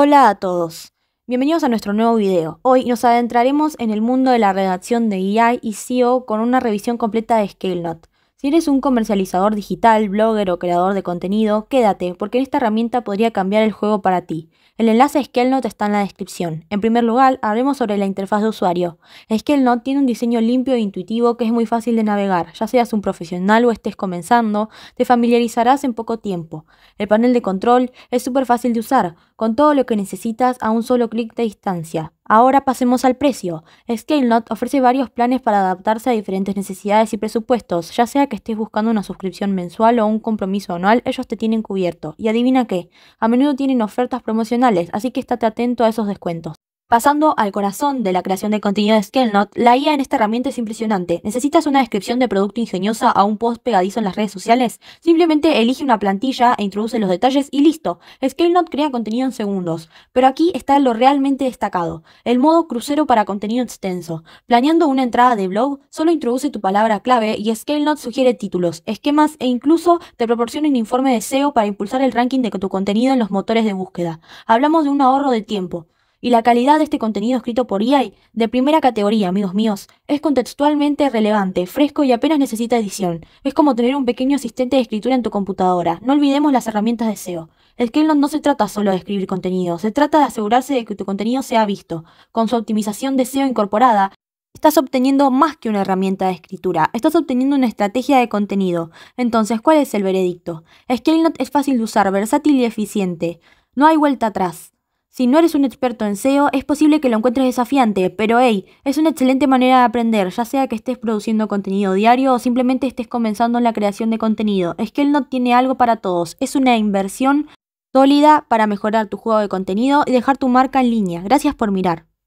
Hola a todos, bienvenidos a nuestro nuevo video. Hoy nos adentraremos en el mundo de la redacción de EI y SEO con una revisión completa de ScaleNot. Si eres un comercializador digital, blogger o creador de contenido, quédate, porque esta herramienta podría cambiar el juego para ti. El enlace a ScaleNote está en la descripción. En primer lugar, hablemos sobre la interfaz de usuario. ScaleNote tiene un diseño limpio e intuitivo que es muy fácil de navegar. Ya seas un profesional o estés comenzando, te familiarizarás en poco tiempo. El panel de control es súper fácil de usar, con todo lo que necesitas a un solo clic de distancia. Ahora pasemos al precio. ScaleNot ofrece varios planes para adaptarse a diferentes necesidades y presupuestos. Ya sea que estés buscando una suscripción mensual o un compromiso anual, ellos te tienen cubierto. Y adivina qué, a menudo tienen ofertas promocionales, así que estate atento a esos descuentos. Pasando al corazón de la creación de contenido de ScaleNote, la IA en esta herramienta es impresionante. ¿Necesitas una descripción de producto ingeniosa a un post pegadizo en las redes sociales? Simplemente elige una plantilla e introduce los detalles y listo. ScaleNote crea contenido en segundos. Pero aquí está lo realmente destacado, el modo crucero para contenido extenso. Planeando una entrada de blog, solo introduce tu palabra clave y Scalenote sugiere títulos, esquemas e incluso te proporciona un informe de SEO para impulsar el ranking de tu contenido en los motores de búsqueda. Hablamos de un ahorro de tiempo y la calidad de este contenido escrito por IAI, e de primera categoría, amigos míos, es contextualmente relevante, fresco y apenas necesita edición. Es como tener un pequeño asistente de escritura en tu computadora. No olvidemos las herramientas de SEO. Skellon no se trata solo de escribir contenido, se trata de asegurarse de que tu contenido sea visto. Con su optimización de SEO incorporada, estás obteniendo más que una herramienta de escritura, estás obteniendo una estrategia de contenido. Entonces, ¿cuál es el veredicto? Skillnot es fácil de usar, versátil y eficiente. No hay vuelta atrás. Si no eres un experto en SEO, es posible que lo encuentres desafiante, pero hey, es una excelente manera de aprender, ya sea que estés produciendo contenido diario o simplemente estés comenzando en la creación de contenido. Es que él no tiene algo para todos, es una inversión sólida para mejorar tu juego de contenido y dejar tu marca en línea. Gracias por mirar.